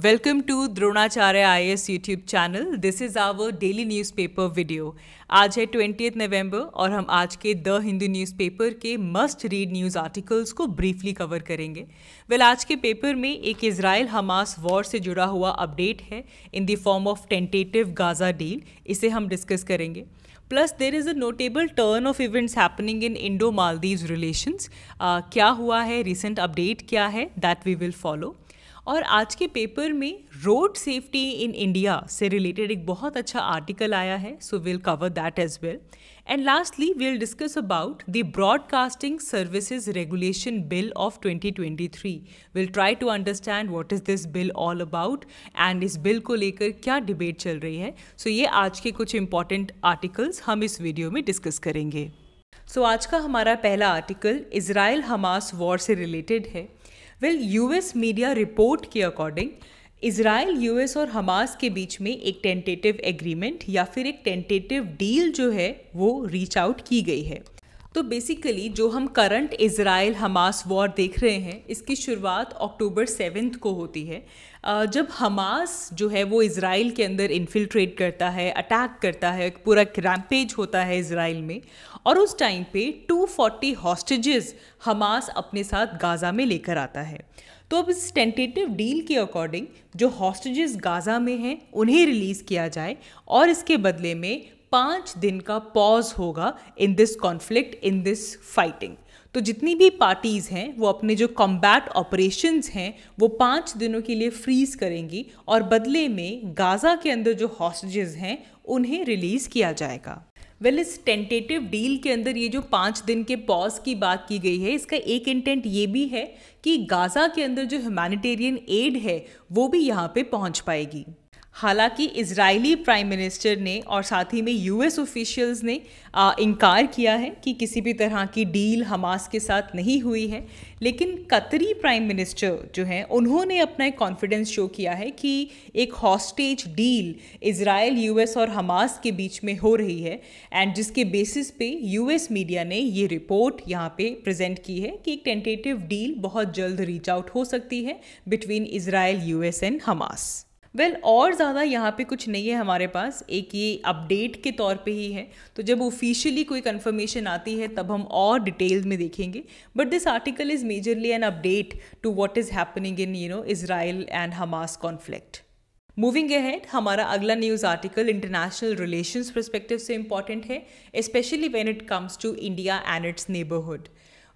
welcome to Dronacharya I S YouTube channel this is our daily newspaper video आज है twenty November और हम आज के द हिंदू न्यूज़पेपर के मस्ट रीड न्यूज़ आर्टिकल्स को ब्रीफली कवर करेंगे वेल well, आज के पेपर में एक इसराइल हमास वॉर से जुड़ा हुआ अपडेट है in the form of tentative Gaza deal इसे हम डिस्कस करेंगे plus there is a notable turn of events happening in Indo Maldive relations क्या हुआ है रिसेंट अपडेट क्या है दैट वी विल फॉलो और आज के पेपर में रोड सेफ्टी इन इंडिया से रिलेटेड एक बहुत अच्छा आर्टिकल आया है so will cover that as well and lastly will discuss about the broadcasting services regulation bill of 2023 will try to understand what is this bill all about and इस bill को लेकर क्या debate चल रही है सो so ये आज के कुछ इंपॉर्टेंट आर्टिकल्स हम इस वीडियो में डिस्कस करेंगे सो so, आज का हमारा पहला आर्टिकल इसराइल हमास वॉर से रिलेटेड है वेल यूएस मीडिया रिपोर्ट के अकॉर्डिंग इसराइल यूएस और हमास के बीच में एक टेंटेटिव एग्रीमेंट या फिर एक टेंटेटिव डील जो है वो रीच आउट की गई है तो बेसिकली जो हम करंट इसराइल हमास वॉर देख रहे हैं इसकी शुरुआत अक्टूबर सेवेंथ को होती है जब हमास जो है वो इसराइल के अंदर इन्फिल्ट्रेट करता है अटैक करता है पूरा रैम्पेज होता है इसराइल में और उस टाइम पे 240 हॉस्टेजेस हमास अपने साथ गाज़ा में लेकर आता है तो अब इस टेंटेटिव डील के अकॉर्डिंग जो हॉस्टेजेस गाज़ा में हैं उन्हें रिलीज़ किया जाए और इसके बदले में पाँच दिन का पॉज होगा in this conflict in this fighting तो जितनी भी पार्टीज़ हैं वो अपने जो कॉम्बैट ऑपरेशंस हैं वो पाँच दिनों के लिए फ्रीज़ करेंगी और बदले में गाज़ा के अंदर जो हॉस्टेज हैं उन्हें रिलीज़ किया जाएगा वेल well, इस टेंटेटिव डील के अंदर ये जो पाँच दिन के पॉज की बात की गई है इसका एक इंटेंट ये भी है कि गाज़ा के अंदर जो ह्यूमैनिटेरियन एड है वो भी यहाँ पे पहुँच पाएगी हालांकि इजरायली प्राइम मिनिस्टर ने और साथ ही में यूएस ऑफिशियल्स ने इनकार किया है कि किसी भी तरह की डील हमास के साथ नहीं हुई है लेकिन कतरी प्राइम मिनिस्टर जो हैं उन्होंने अपना एक कॉन्फिडेंस शो किया है कि एक हॉस्टेज डील इसराइल यूएस और हमास के बीच में हो रही है एंड जिसके बेसिस पे यूएस मीडिया ने ये रिपोर्ट यहाँ पे प्रेजेंट की है कि एक टेंटेटिव डील बहुत जल्द रीच आउट हो सकती है between Israel US and Hamas well well, और ज़्यादा यहाँ पे कुछ नहीं है हमारे पास एक ये अपडेट के तौर पे ही है तो जब ऑफिशियली कोई कन्फर्मेशन आती है तब हम और डिटेल में देखेंगे but this article is majorly an update to what is happening in you know Israel and Hamas conflict moving ahead हमारा अगला news article international relations perspective से इम्पॉर्टेंट है specially when it comes to India and its neighbourhood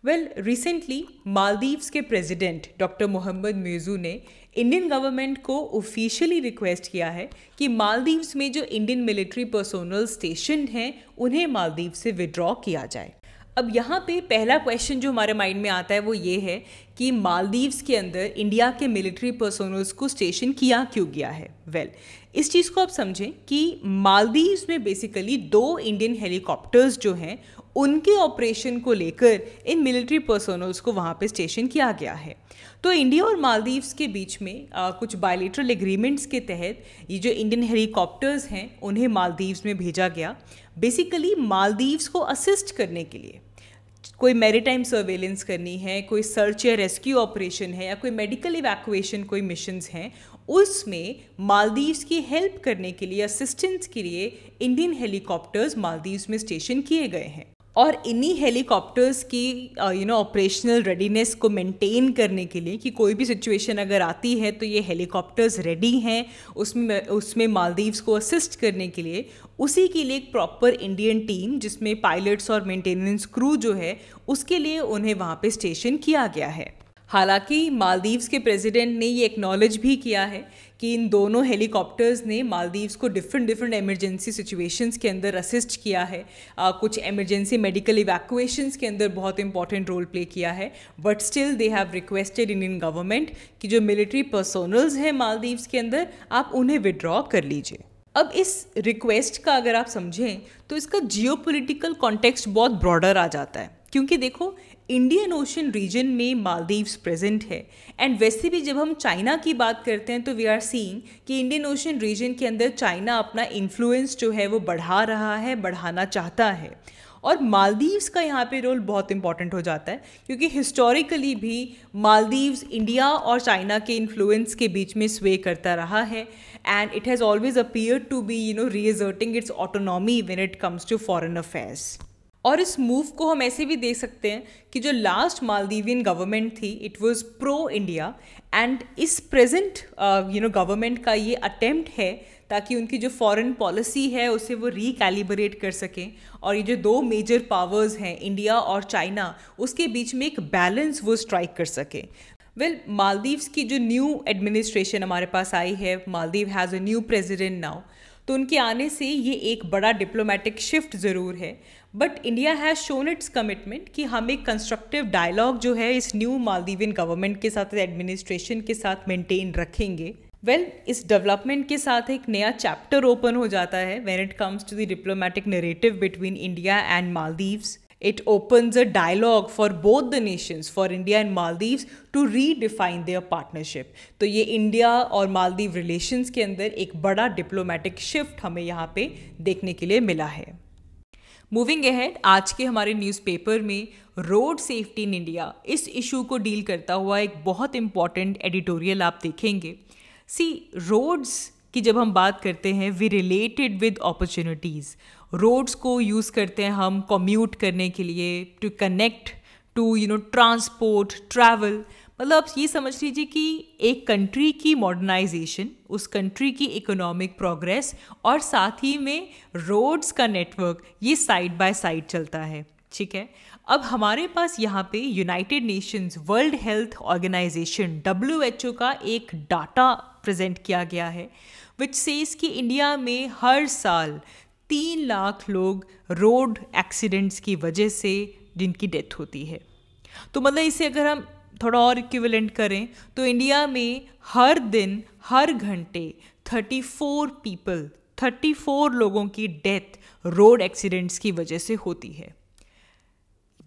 well recently Maldives के president doctor Mohammed Muizzu ने Indian government को officially request किया है कि मालदीव्स में जो इंडियन मिलिट्री पर्सोनल स्टेशन हैं उन्हें मालदीव से विड्रॉ किया जाए अब यहाँ पे पहला क्वेश्चन जो हमारे माइंड में आता है वो ये है कि मालदीव्स के अंदर इंडिया के मिलिट्री पर्सोनल्स को स्टेशन किया क्यों गया है वेल well, इस चीज़ को आप समझें कि मालदीव्स में बेसिकली दो इंडियन हेलीकॉप्टर्स जो हैं उनके ऑपरेशन को लेकर इन मिलिट्री पर्सोनल्स को वहाँ पे स्टेशन किया गया है तो इंडिया और मालदीव्स के बीच में आ, कुछ बायोलिट्रल एग्रीमेंट्स के तहत ये जो इंडियन हेलीकॉप्टर्स हैं उन्हें मालदीव्स में भेजा गया बेसिकली मालदीव्स को असिस्ट करने के लिए कोई मैरीटाइम सर्वेलेंस करनी है कोई सर्च या रेस्क्यू ऑपरेशन है या कोई मेडिकल इवैक्यूएशन कोई मिशंस हैं उसमें मालदीव्स की हेल्प करने के लिए असिस्टेंस के लिए इंडियन हेलीकॉप्टर्स मालदीव्स में स्टेशन किए गए हैं और इन्हीं हेलीकॉप्टर्स की यू नो ऑपरेशनल रेडीनेस को मेंटेन करने के लिए कि कोई भी सिचुएशन अगर आती है तो ये हेलीकॉप्टर्स रेडी हैं उसमें उसमें मालदीव्स को असिस्ट करने के लिए उसी के लिए एक प्रॉपर इंडियन टीम जिसमें पायलट्स और मेंटेनेंस क्रू जो है उसके लिए उन्हें वहाँ पर स्टेशन किया गया है हालांकि मालदीव्स के प्रेसिडेंट ने ये एक्नॉलेज भी किया है कि इन दोनों हेलीकॉप्टर्स ने मालदीव्स को डिफरेंट डिफरेंट एमरजेंसी सिचुएशंस के अंदर असिस्ट किया है आ, कुछ एमरजेंसी मेडिकल इवैक्यूएशंस के अंदर बहुत इंपॉर्टेंट रोल प्ले किया है but still they have requested Indian government कि जो मिलिट्री पर्सोनल्स हैं मालदीव्स के अंदर आप उन्हें विड्रॉ कर लीजिए अब इस रिक्वेस्ट का अगर आप समझें तो इसका जियो पोलिटिकल कॉन्टेक्स्ट बहुत ब्रॉडर आ जाता है क्योंकि देखो इंडियन ओशन रीजन में मालदीव्स प्रेजेंट है एंड वैसे भी जब हम चाइना की बात करते हैं तो वी आर सीइंग कि इंडियन ओशन रीजन के अंदर चाइना अपना इन्फ्लुएंस जो है वो बढ़ा रहा है बढ़ाना चाहता है और मालदीव्स का यहाँ पे रोल बहुत इंपॉर्टेंट हो जाता है क्योंकि हिस्टोरिकली भी मालदीव्स इंडिया और चाइना के इन्फ्लुएंस के बीच में स्वे करता रहा है and it has always appear to be you know reasserting its autonomy when it comes to foreign affairs और इस मूव को हम ऐसे भी देख सकते हैं कि जो लास्ट मालदीवियन गवर्नमेंट थी it was pro India and इस प्रेजेंट यू नो गवर्नमेंट का ये अटेम्प्ट है ताकि उनकी जो फॉरेन पॉलिसी है उसे वो रिकैलिबरेट कर सकें और ये जो दो मेजर पावर्स हैं इंडिया और चाइना उसके बीच में एक बैलेंस वो स्ट्राइक कर सकें वेल well, मालदीव्स की जो न्यू एडमिनिस्ट्रेशन हमारे पास आई है Maldive has a new president now तो उनके आने से ये एक बड़ा डिप्लोमेटिक शिफ्ट ज़रूर है but India has shown its commitment कि हम एक कंस्ट्रक्टिव डायलॉग जो है इस न्यू मालदीवियन गवर्नमेंट के साथ एडमिनिस्ट्रेशन के साथ मेंटेन रखेंगे वेल well, इस डेवलपमेंट के साथ एक नया चैप्टर ओपन हो जाता है when it comes to the diplomatic narrative between India and Maldives it open a dialogue for both the nations for India and maldives to redefine their partnership तो ये इंडिया और मालदीव रिलेशंस के अंदर एक बड़ा डिप्लोमेटिक शिफ्ट हमें यहाँ पे देखने के लिए मिला है मूविंग अहेड आज के हमारे न्यूज़पेपर में रोड सेफ्टी इन इंडिया इस इशू को डील करता हुआ एक बहुत इम्पॉर्टेंट एडिटोरियल आप देखेंगे सी रोड्स की जब हम बात करते हैं we related with opportunities roads को यूज़ करते हैं हम कम्यूट करने के लिए to connect to you know transport travel मतलब आप ये समझ लीजिए कि एक कंट्री की मॉडर्नाइजेशन उस कंट्री की इकोनॉमिक प्रोग्रेस और साथ ही में रोड्स का नेटवर्क ये साइड बाय साइड चलता है ठीक है अब हमारे पास यहाँ पे United Nations World Health Organization W का एक डाटा प्रेजेंट किया गया है विच सेज कि इंडिया में हर साल तीन लाख लोग रोड एक्सीडेंट्स की वजह से जिनकी डेथ होती है तो मतलब इसे अगर हम थोड़ा और इक्विवेलेंट करें तो इंडिया में हर दिन हर घंटे 34 पीपल 34 लोगों की डेथ रोड एक्सीडेंट्स की वजह से होती है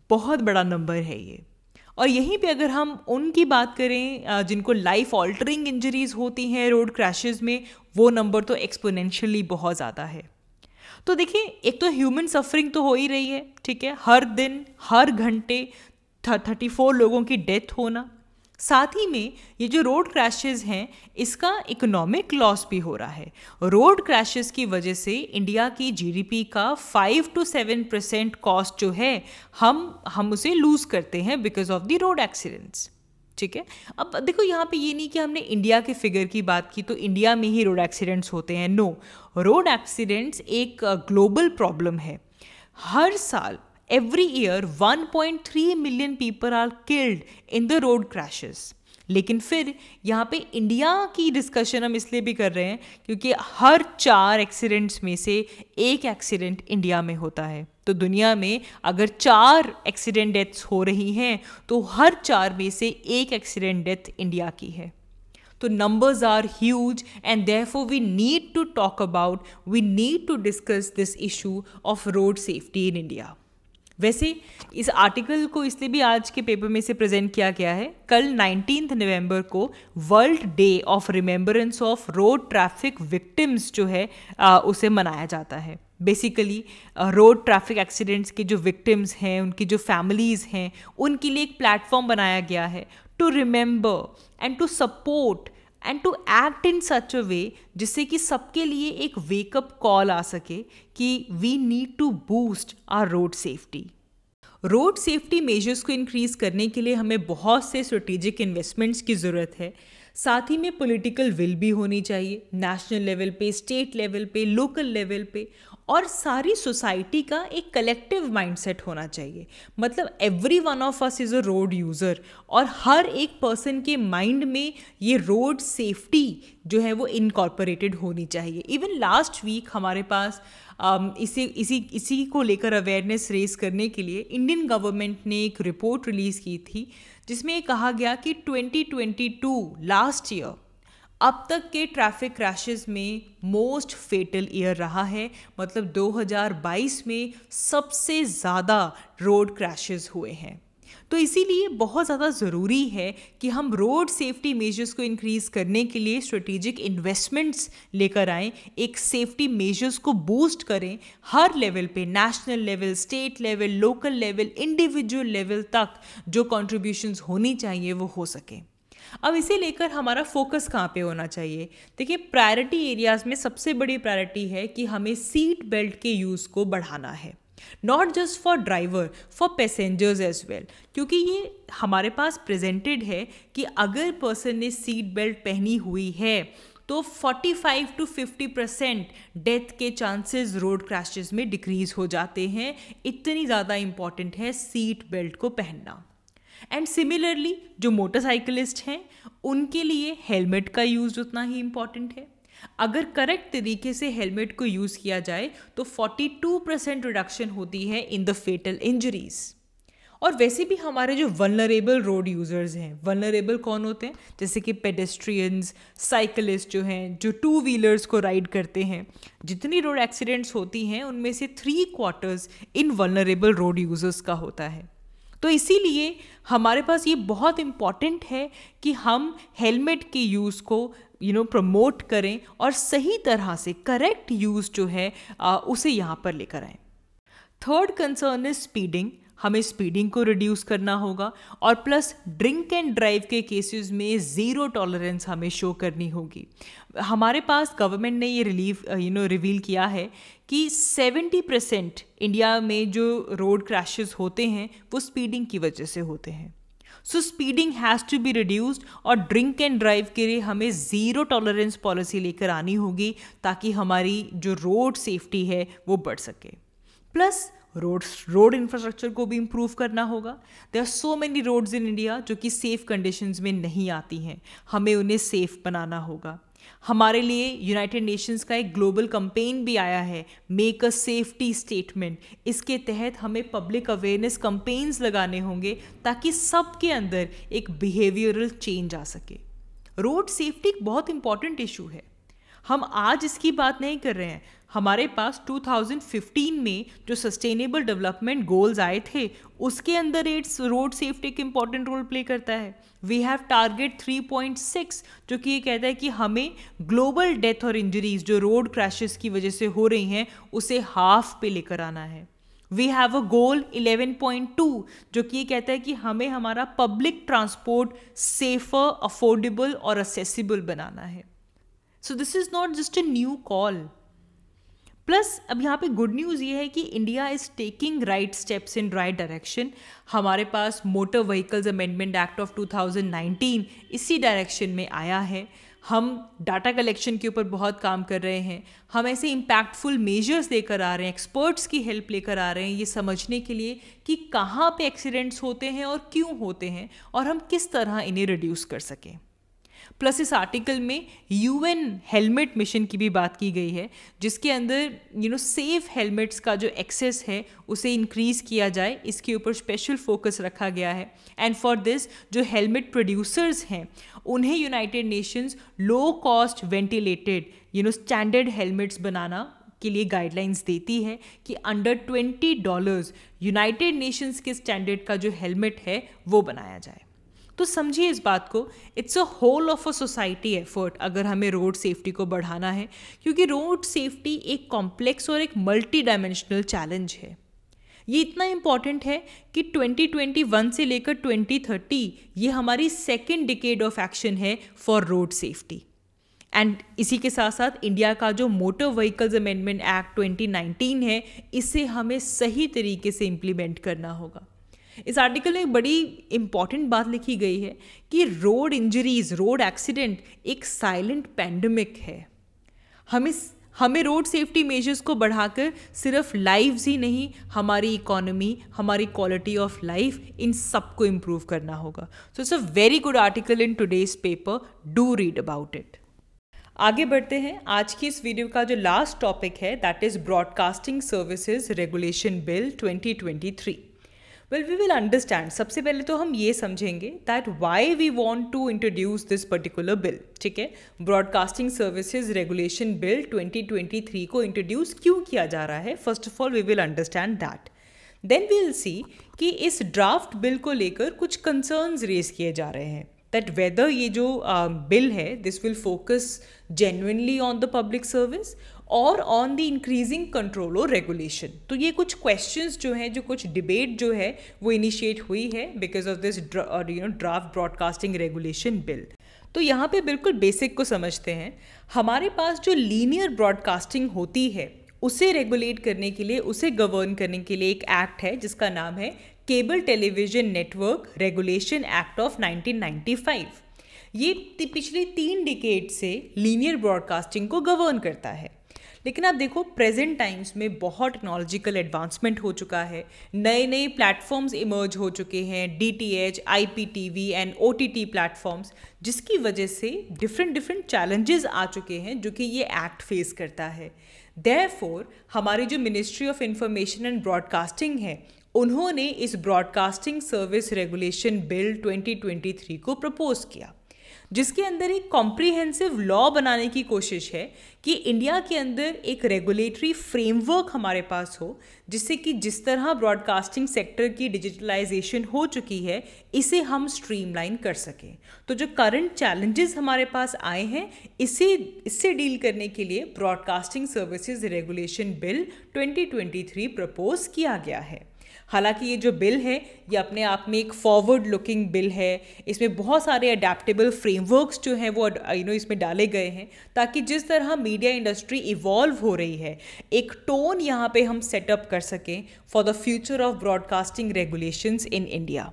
बहुत बड़ा नंबर है ये और यहीं पे अगर हम उनकी बात करें जिनको लाइफ ऑल्टरिंग इंजरीज होती हैं रोड क्रैशेज में वो नंबर तो एक्सपोनेंशियली बहुत ज़्यादा है तो देखिए एक तो ह्यूमन सफरिंग तो हो ही रही है ठीक है हर दिन हर घंटे थर्टी फोर लोगों की डेथ होना साथ ही में ये जो रोड क्रैशेज हैं इसका इकोनॉमिक लॉस भी हो रहा है रोड क्रैशेज की वजह से इंडिया की जीडीपी का five two seven percent cost जो है हम हम उसे लूज़ करते हैं because of the road accidents ठीक है अब देखो यहाँ पे ये नहीं कि हमने इंडिया के फिगर की बात की तो इंडिया में ही रोड एक्सीडेंट्स होते हैं नो रोड एक्सीडेंट्स एक ग्लोबल uh, प्रॉब्लम है हर साल every year 1.3 million people are killed in the road crashes लेकिन फिर यहाँ पे इंडिया की डिस्कशन हम इसलिए भी कर रहे हैं क्योंकि हर चार एक्सीडेंट्स में से एक एक्सीडेंट इंडिया में होता है तो दुनिया में अगर चार एक्सीडेंट डेथ्स हो रही हैं तो हर चार में से एक एक्सीडेंट डेथ इंडिया की है तो numbers are huge and therefore we need to talk about we need to discuss this issue of road safety in India वैसे इस आर्टिकल को इसलिए भी आज के पेपर में से प्रेजेंट किया गया है कल नाइनटीन नवंबर को World Day of Remembrance of Road Traffic Victims जो है आ, उसे मनाया जाता है बेसिकली रोड ट्रैफिक एक्सीडेंट्स के जो विक्टिम्स हैं उनकी जो फैमिलीज़ हैं उनके लिए एक प्लेटफॉर्म बनाया गया है to remember and to support and to act in such a way जिससे कि सबके लिए एक वेकअप कॉल आ सके कि we need to boost our road safety road safety measures को इंक्रीज करने के लिए हमें बहुत से स्ट्रेटेजिक इन्वेस्टमेंट्स की ज़रूरत है साथ ही में पॉलिटिकल विल भी होनी चाहिए नेशनल लेवल पे स्टेट लेवल पे लोकल लेवल पे और सारी सोसाइटी का एक कलेक्टिव माइंडसेट होना चाहिए मतलब every one of us is a road user और हर एक पर्सन के माइंड में ये रोड सेफ्टी जो है वो इनकॉर्पोरेटेड होनी चाहिए इवन लास्ट वीक हमारे पास um, इसे इसी इसी को लेकर अवेयरनेस रेज करने के लिए इंडियन गवर्नमेंट ने एक रिपोर्ट रिलीज़ की थी जिसमें ये कहा गया कि 2022 लास्ट ईयर अब तक के ट्रैफिक क्रैशेस में मोस्ट फेटल ईयर रहा है मतलब 2022 में सबसे ज़्यादा रोड क्रैशेस हुए हैं तो इसीलिए बहुत ज़्यादा ज़रूरी है कि हम रोड सेफ्टी मेजर्स को इंक्रीज़ करने के लिए स्ट्रेटेजिक इन्वेस्टमेंट्स लेकर आएँ एक सेफ्टी मेजर्स को बूस्ट करें हर लेवल पे national level state level local level individual level तक जो कॉन्ट्रीब्यूशंस होनी चाहिए वो हो सकें अब इसे लेकर हमारा फोकस कहाँ पे होना चाहिए देखिए प्रायोरिटी एरियाज़ में सबसे बड़ी प्रायोरिटी है कि हमें सीट बेल्ट के यूज़ को बढ़ाना है not just for driver for passengers as well क्योंकि ये हमारे पास प्रेजेंटेड है कि अगर पर्सन ने सीट बेल्ट पहनी हुई है तो 45 टू 50 परसेंट डेथ के चांसेस रोड क्रैशेस में डिक्रीज हो जाते हैं इतनी ज़्यादा इंपॉर्टेंट है सीट बेल्ट को पहनना एंड सिमिलरली जो मोटरसाइकिलिस्ट हैं उनके लिए हेलमेट का यूज़ उतना ही इम्पॉर्टेंट है अगर करेक्ट तरीके से हेलमेट को यूज़ किया जाए तो 42 परसेंट रिडक्शन होती है इन द फेटल इंजरीज़ और वैसे भी हमारे जो वनरेबल रोड यूज़र्स हैं वनरेबल कौन होते हैं जैसे कि पेडेस्ट्रियंस साइकिलिस्ट जो हैं जो टू व्हीलर्स को राइड करते हैं जितनी रोड एक्सीडेंट्स होती हैं उनमें से three quarters in vulnerable road users का होता है तो इसीलिए हमारे पास ये बहुत इम्पॉर्टेंट है कि हम हेलमेट के यूज़ को यू नो प्रमोट करें और सही तरह से करेक्ट यूज़ जो है आ, उसे यहाँ पर लेकर आए थर्ड कंसर्न इज स्पीडिंग हमें स्पीडिंग को रिड्यूस करना होगा और प्लस ड्रिंक एंड ड्राइव के केसेस में ज़ीरो टॉलरेंस हमें शो करनी होगी हमारे पास गवर्नमेंट ने ये रिलीफ यू नो रिवील किया है कि 70 परसेंट इंडिया में जो रोड क्रैशेस होते हैं वो स्पीडिंग की वजह से होते हैं so speeding has to be reduced और ड्रिंक एंड ड्राइव के लिए हमें ज़ीरो टॉलरेंस पॉलिसी लेकर आनी होगी ताकि हमारी जो रोड सेफ्टी है वो बढ़ सके प्लस रोड्स रोड इंफ्रास्ट्रक्चर को भी इम्प्रूव करना होगा they are so many roads in India जो कि सेफ़ कंडीशंस में नहीं आती हैं हमें उन्हें सेफ़ बनाना होगा हमारे लिए यूनाइटेड नेशंस का एक ग्लोबल कंपेन भी आया है मेक अ सेफ्टी स्टेटमेंट इसके तहत हमें पब्लिक अवेयरनेस कंपेन्स लगाने होंगे ताकि सबके अंदर एक बिहेवियरल चेंज आ सके रोड सेफ्टी एक बहुत इंपॉर्टेंट इशू है हम आज इसकी बात नहीं कर रहे हैं हमारे पास 2015 में जो सस्टेनेबल डेवलपमेंट गोल्स आए थे उसके अंदर एड्स रोड सेफ्टी एक इम्पॉर्टेंट रोल प्ले करता है वी हैव टारगेट 3.6 जो कि ये कहता है कि हमें ग्लोबल डेथ और इंजरीज जो रोड क्रैशेस की वजह से हो रही हैं उसे हाफ पे लेकर आना है वी हैव अ गोल 11.2 जो कि ये कहता है कि हमें हमारा पब्लिक ट्रांसपोर्ट सेफर अफोर्डेबल और असेसिबल बनाना है so this is not just a new call plus अब यहाँ पे गुड न्यूज़ ये है कि India is taking right steps in right direction हमारे पास motor vehicles amendment act of 2019 इसी डायरेक्शन में आया है हम डाटा कलेक्शन के ऊपर बहुत काम कर रहे हैं हम ऐसे इम्पैक्टफुल मेजर्स लेकर आ रहे हैं एक्सपर्ट्स की हेल्प लेकर आ रहे हैं ये समझने के लिए कि कहाँ पे एक्सीडेंट्स होते हैं और क्यों होते हैं और हम किस तरह इन्हें रिड्यूस कर सकें प्लस इस आर्टिकल में यूएन हेलमेट मिशन की भी बात की गई है जिसके अंदर यू नो सेफ हेलमेट्स का जो एक्सेस है उसे इंक्रीज़ किया जाए इसके ऊपर स्पेशल फोकस रखा गया है एंड फॉर दिस जो हेलमेट प्रोड्यूसर्स हैं उन्हें United Nations low cost ventilated you know standard helmets बनाना के लिए गाइडलाइंस देती है कि under twenty dollars United Nations के स्टैंडर्ड का जो हेलमेट है वो बनाया जाए तो समझिए इस बात को it's a whole of a society effort अगर हमें रोड सेफ्टी को बढ़ाना है क्योंकि रोड सेफ्टी एक कॉम्प्लेक्स और एक मल्टी डायमेंशनल चैलेंज है ये इतना इम्पॉर्टेंट है कि 2021 से लेकर 2030 ये हमारी सेकेंड डिकेड ऑफ एक्शन है फॉर रोड सेफ्टी एंड इसी के साथ साथ इंडिया का जो मोटर व्हीकल्स अमेंडमेंट एक्ट 2019 है इसे हमें सही तरीके से इम्प्लीमेंट करना होगा इस आर्टिकल में एक बड़ी इंपॉर्टेंट बात लिखी गई है कि रोड इंजरीज रोड एक्सीडेंट एक साइलेंट पैंडमिक है हमें हमें रोड सेफ्टी मेजर्स को बढ़ाकर सिर्फ लाइव ही नहीं हमारी इकोनॉमी हमारी क्वालिटी ऑफ लाइफ इन सब को इम्प्रूव करना होगा so it's a very good article in today's paper do read about it आगे बढ़ते हैं आज की इस वीडियो का जो लास्ट टॉपिक है that is broadcasting services regulation bill 2023 well we will understand सबसे पहले तो हम ये समझेंगे that why we want to introduce this particular bill ठीक है ब्रॉडकास्टिंग सर्विसेज रेगुलेशन बिल 2023 को इंट्रोड्यूस क्यों किया जा रहा है first of all we will understand that then we will see कि इस ड्राफ्ट बिल को लेकर कुछ कंसर्न्स रेज किए जा रहे हैं दैट वेदर ये जो बिल है this will focus genuinely on the public service और ऑन द इंक्रीजिंग कंट्रोल और रेगुलेशन तो ये कुछ क्वेश्चंस जो हैं जो कुछ डिबेट जो है वो इनिशिएट हुई है because of this you know draft broadcasting regulation bill तो यहाँ पे बिल्कुल बेसिक को समझते हैं हमारे पास जो लीनियर ब्रॉडकास्टिंग होती है उसे रेगुलेट करने के लिए उसे गवर्न करने के लिए एक एक्ट है जिसका नाम है Cable Television Network regulation Act of 1995 ये पिछले तीन डिकेड से लीनियर ब्रॉडकास्टिंग को गवर्न करता है लेकिन आप देखो प्रेजेंट टाइम्स में बहुत टेक्नोलॉजिकल एडवांसमेंट हो चुका है नए नए प्लेटफॉर्म्स इमर्ज हो चुके हैं D T H I P T V and O T T platforms जिसकी वजह से डिफरेंट डिफरेंट चैलेंजेस आ चुके हैं जो कि ये एक्ट फेस करता है देयरफॉर हमारी जो Ministry of Information and Broadcasting है उन्होंने इस ब्रॉडकास्टिंग सर्विस रेगुलेशन बिल 2023 को प्रपोज किया जिसके अंदर एक कॉम्प्रिहेंसिव लॉ बनाने की कोशिश है कि इंडिया के अंदर एक रेगुलेटरी फ्रेमवर्क हमारे पास हो जिससे कि जिस तरह ब्रॉडकास्टिंग सेक्टर की डिजिटलाइजेशन हो चुकी है इसे हम स्ट्रीमलाइन कर सकें तो जो करंट चैलेंजेस हमारे पास आए हैं इसे इससे डील करने के लिए broadcasting services regulation bill 2023 propose किया गया है हालांकि ये जो बिल है ये अपने आप में एक फॉरवर्ड लुकिंग बिल है इसमें बहुत सारे अडेप्टेबल फ्रेमवर्क्स जो हैं वो यू नो इसमें डाले गए हैं ताकि जिस तरह मीडिया इंडस्ट्री इवॉल्व हो रही है एक टोन यहाँ पे हम सेटअप कर सकें for the future of broadcasting regulations in India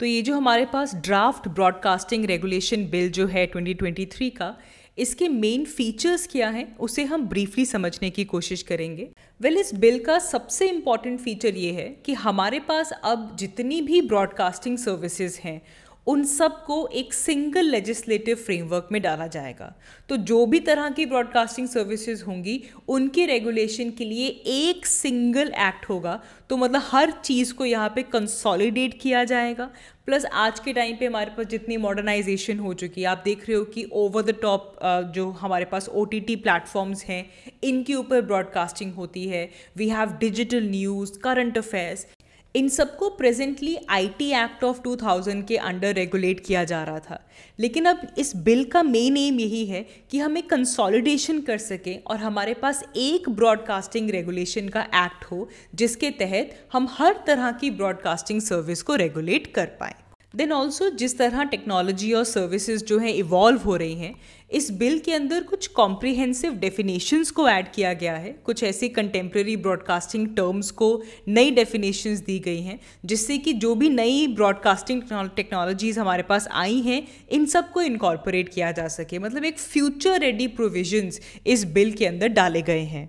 तो ये जो हमारे पास ड्राफ्ट ब्रॉडकास्टिंग रेगुलेशन बिल जो है 2023 का इसके मेन फीचर्स क्या हैं उसे हम ब्रीफली समझने की कोशिश करेंगे वेल well, इस बिल का सबसे इम्पॉर्टेंट फीचर ये है कि हमारे पास अब जितनी भी ब्रॉडकास्टिंग सर्विसेज हैं उन सब को एक सिंगल लेजिस्लेटिव फ्रेमवर्क में डाला जाएगा तो जो भी तरह की ब्रॉडकास्टिंग सर्विसेज होंगी उनके रेगुलेशन के लिए एक सिंगल एक्ट होगा तो मतलब हर चीज़ को यहाँ पे कंसोलिडेट किया जाएगा प्लस आज के टाइम पे हमारे पास जितनी मॉडर्नाइजेशन हो चुकी है आप देख रहे हो कि ओवर द टॉप जो हमारे पास ओ टी टी प्लेटफॉर्म्स हैं इनके ऊपर ब्रॉडकास्टिंग होती है we have digital news current affairs इन सबको प्रेजेंटली आईटी एक्ट ऑफ 2000 के अंडर रेगुलेट किया जा रहा था लेकिन अब इस बिल का मेन एम यही है कि हम एक कंसोलिडेशन कर सकें और हमारे पास एक ब्रॉडकास्टिंग रेगुलेशन का एक्ट हो जिसके तहत हम हर तरह की ब्रॉडकास्टिंग सर्विस को रेगुलेट कर पाए देन ऑल्सो जिस तरह टेक्नोलॉजी और सर्विसेज जो हैं इवॉल्व हो रही हैं इस बिल के अंदर कुछ कॉम्प्रिहेंसिव डेफिनेशंस को ऐड किया गया है कुछ ऐसे कंटेम्प्रेरी ब्रॉडकास्टिंग टर्म्स को नई डेफिनेशंस दी गई हैं जिससे कि जो भी नई ब्रॉडकास्टिंग टेक्नोलॉजीज़ हमारे पास आई हैं इन सब को इनकॉर्पोरेट किया जा सके मतलब एक फ्यूचर रेडी प्रोविजंस इस बिल के अंदर डाले गए हैं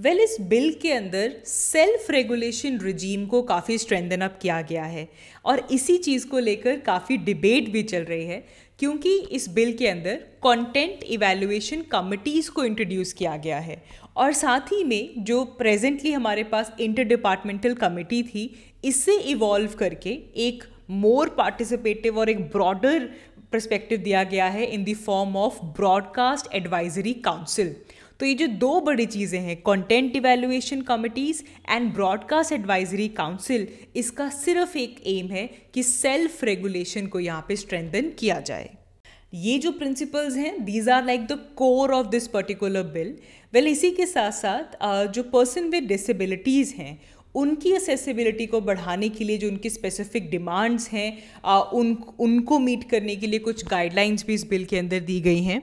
वेल well, इस बिल के अंदर सेल्फ रेगुलेशन रिजीम को काफ़ी स्ट्रेंथन अप किया गया है और इसी चीज़ को लेकर काफ़ी डिबेट भी चल रही है क्योंकि इस बिल के अंदर कंटेंट इवैल्यूएशन कमिटीज़ को इंट्रोड्यूस किया गया है और साथ ही में जो प्रेजेंटली हमारे पास इंटर डिपार्टमेंटल कमिटी थी इससे इवॉल्व करके एक मोर पार्टिसिपेटिव और एक ब्रॉडर परस्पेक्टिव दिया गया है in the form of broadcast advisory council तो ये जो दो बड़ी चीज़ें हैं content evaluation committees and broadcast advisory council इसका सिर्फ एक एम है कि सेल्फ रेगुलेशन को यहाँ पे स्ट्रेंथन किया जाए ये जो प्रिंसिपल्स हैं these are like the core of this particular bill well इसी के साथ साथ जो पर्सन विद डिसेबिलिटीज़ हैं उनकी असेसिबिलिटी को बढ़ाने के लिए जो उनकी स्पेसिफिक डिमांड्स हैं उन उनको मीट करने के लिए कुछ गाइडलाइंस भी इस बिल के अंदर दी गई हैं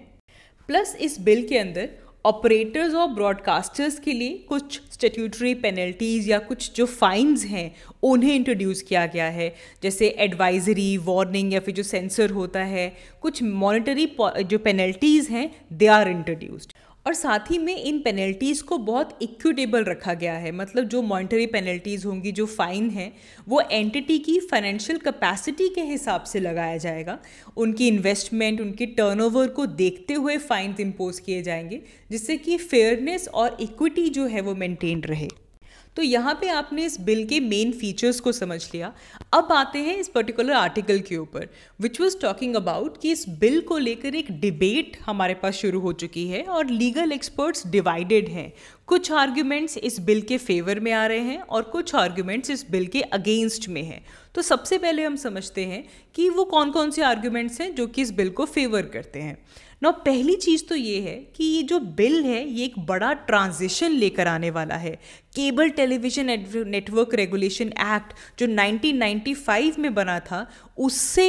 प्लस इस बिल के अंदर ऑपरेटर्स और ब्रॉडकास्टर्स के लिए कुछ स्टेट्यूटरी पेनल्टीज़ या कुछ जो फाइन्स हैं उन्हें इंट्रोड्यूस किया गया है जैसे एडवाइजरी वार्निंग या फिर जो सेंसर होता है कुछ मॉनिटरी जो पेनल्टीज़ हैं दे आर इंट्रोड्यूस्ड और साथ ही में इन पेनल्टीज़ को बहुत इक्विटेबल रखा गया है मतलब जो मॉनिटरी पेनल्टीज़ होंगी जो फ़ाइन है वो एंटिटी की फाइनेंशियल कैपेसिटी के हिसाब से लगाया जाएगा उनकी इन्वेस्टमेंट उनके टर्नओवर को देखते हुए फ़ाइन्स इम्पोज किए जाएंगे जिससे कि फेयरनेस और इक्विटी जो है वो मेंटेन रहे तो यहाँ पे आपने इस बिल के मेन फीचर्स को समझ लिया अब आते हैं इस पर्टिकुलर आर्टिकल के ऊपर विच वॉज टॉकिंग अबाउट कि इस बिल को लेकर एक डिबेट हमारे पास शुरू हो चुकी है और लीगल एक्सपर्ट्स डिवाइडेड हैं कुछ आर्ग्यूमेंट्स इस बिल के फेवर में आ रहे हैं और कुछ आर्ग्यूमेंट्स इस बिल के अगेंस्ट में हैं तो सबसे पहले हम समझते हैं कि वो कौन कौन से आर्ग्यूमेंट्स हैं जो कि इस बिल को फेवर करते हैं नौ पहली चीज़ तो ये है कि ये जो बिल है ये एक बड़ा ट्रांजिशन लेकर आने वाला है Cable Television network regulation Act जो 1995 में बना था उससे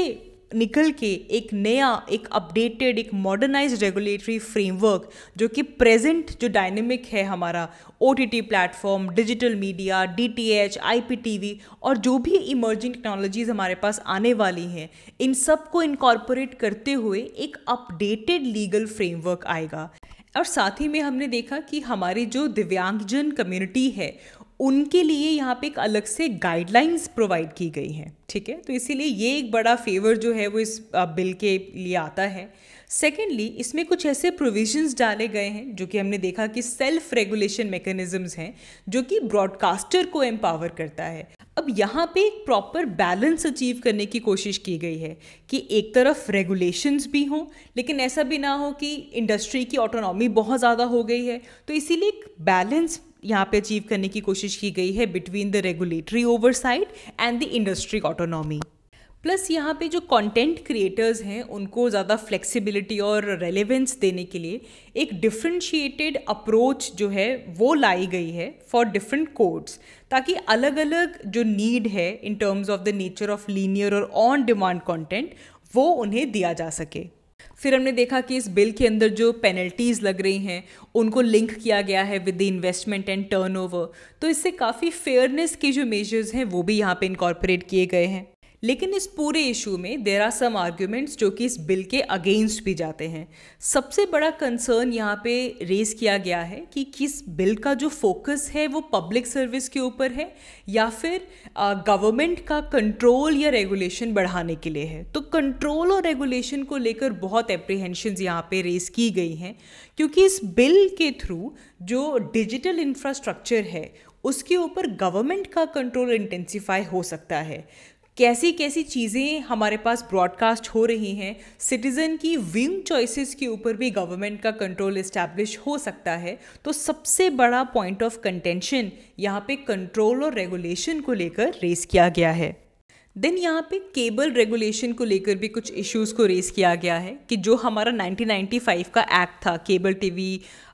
निकल के एक नया एक अपडेटेड एक मॉडर्नाइज रेगुलेटरी फ्रेमवर्क जो कि प्रेजेंट जो डायनेमिक है हमारा O T T platform digital media D T H I P T V और जो भी इमर्जिंग टेक्नोलॉजीज हमारे पास आने वाली हैं इन सब को इनकॉर्पोरेट करते हुए एक अपडेटेड लीगल फ्रेमवर्क आएगा और साथ ही में हमने देखा कि हमारी जो दिव्यांगजन कम्युनिटी है उनके लिए यहाँ पे एक अलग से गाइडलाइंस प्रोवाइड की गई हैं ठीक है तो इसीलिए ये एक बड़ा फेवर जो है वो इस बिल के लिए आता है सेकेंडली इसमें कुछ ऐसे प्रोविजंस डाले गए हैं जो कि हमने देखा कि सेल्फ रेगुलेशन मेकनिज़म्स हैं जो कि ब्रॉडकास्टर को एम्पावर करता है अब यहाँ पे एक प्रॉपर बैलेंस अचीव करने की कोशिश की गई है कि एक तरफ रेगुलेशंस भी हों लेकिन ऐसा भी ना हो कि इंडस्ट्री की ऑटोनॉमी बहुत ज़्यादा हो गई है तो इसीलिए एक बैलेंस यहाँ पे अचीव करने की कोशिश की गई है between the regulatory oversight and the industry autonomy plus यहाँ पे जो कंटेंट क्रिएटर्स हैं उनको ज़्यादा फ्लेक्सिबिलिटी और रेलेवेंस देने के लिए एक डिफ्रेंशिएटेड अप्रोच जो है वो लाई गई है फॉर डिफरेंट कोड्स ताकि अलग अलग जो नीड है in terms of the nature of linear और ऑन डिमांड कंटेंट वो उन्हें दिया जा सके फिर हमने देखा कि इस बिल के अंदर जो पेनल्टीज़ लग रही हैं उनको लिंक किया गया है with the investment and turnover तो इससे काफ़ी फेयरनेस के जो मेजर्स हैं वो भी यहाँ पे इनकॉर्पोरेट किए गए हैं लेकिन इस पूरे इशू में देर आर सम आर्ग्यूमेंट्स जो कि इस बिल के अगेंस्ट भी जाते हैं सबसे बड़ा कंसर्न यहाँ पे रेज किया गया है कि किस बिल का जो फोकस है वो पब्लिक सर्विस के ऊपर है या फिर गवर्नमेंट का कंट्रोल या रेगुलेशन बढ़ाने के लिए है तो कंट्रोल और रेगुलेशन को लेकर बहुत अप्रीहेंशन यहाँ पे रेज की गई हैं क्योंकि इस बिल के थ्रू जो डिजिटल इंफ्रास्ट्रक्चर है उसके ऊपर गवर्नमेंट का कंट्रोल इंटेंसीफाई हो सकता है कैसी कैसी चीज़ें हमारे पास ब्रॉडकास्ट हो रही हैं सिटीज़न की विंग चॉइसेस के ऊपर भी गवर्नमेंट का कंट्रोल इस्टेब्लिश हो सकता है तो सबसे बड़ा पॉइंट ऑफ कंटेंशन यहाँ पे कंट्रोल और रेगुलेशन को लेकर रेस किया गया है देन यहाँ पे केबल रेगुलेशन को लेकर भी कुछ इश्यूज को रेस किया गया है कि जो हमारा 1995 का एक्ट था cable TV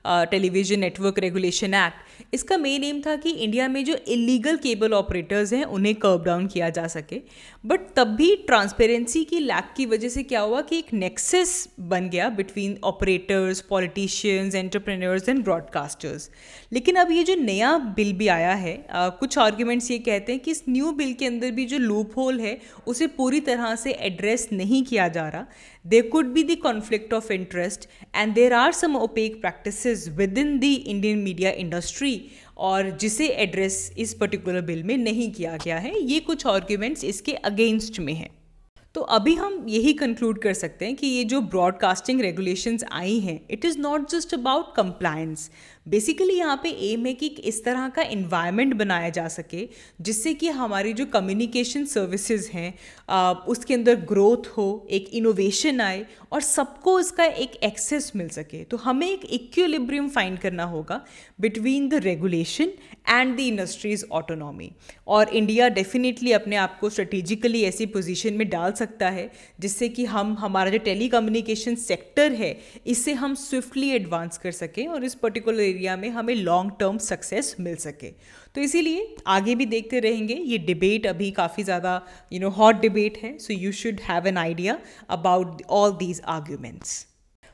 television network regulation act इसका मेन एम था कि इंडिया में जो इलीगल केबल ऑपरेटर्स हैं उन्हें कर्व डाउन किया जा सके बट तब भी ट्रांसपेरेंसी की लैक की वजह से क्या हुआ कि एक नेक्सेस बन गया between operators politicians entrepreneurs and broadcasters लेकिन अब ये जो नया बिल भी आया है आ, कुछ आर्ग्यूमेंट्स ये कहते हैं कि इस न्यू बिल के अंदर भी जो लूप होल है उसे पूरी तरह से एड्रेस नहीं किया जा रहा There could be the conflict of interest, and there are some opaque practices within the Indian media industry और जिसे एड्रेस इस पर्टिकुलर बिल में नहीं किया गया है ये कुछ आर्ग्यूमेंट्स इसके अगेंस्ट में हैं तो अभी हम यही कंक्लूड कर सकते हैं कि ये जो ब्रॉडकास्टिंग रेगुलेशंस आई हैं it is not just about compliance basically यहाँ पे एम है कि इस तरह का इन्वायरमेंट बनाया जा सके जिससे कि हमारी जो कम्युनिकेशन सर्विसेज हैं उसके अंदर ग्रोथ हो एक इनोवेशन आए और सबको इसका एक एक्सेस मिल सके तो हमें एक इक्विलिब्रियम फाइंड करना होगा between the regulation and the industries autonomy और इंडिया डेफिनेटली अपने आप को स्ट्रेटिजिकली ऐसी पोजीशन में डाल सकता है जिससे कि हम हमारा जो टेली सेक्टर है इससे हम स्विफ्टली एडवांस कर सकें और इस पर्टिकुलर एरिया में हमें लॉन्ग टर्म सक्सेस मिल सके तो इसीलिए आगे भी देखते रहेंगे ये डिबेट अभी काफ़ी ज़्यादा यू नो हॉट डिबेट है so you should have an idea about all these arguments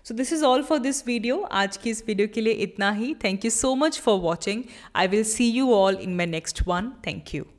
so this is all for this video आज की इस वीडियो के लिए इतना ही thank you so much for watching I will see you all in my next one thank you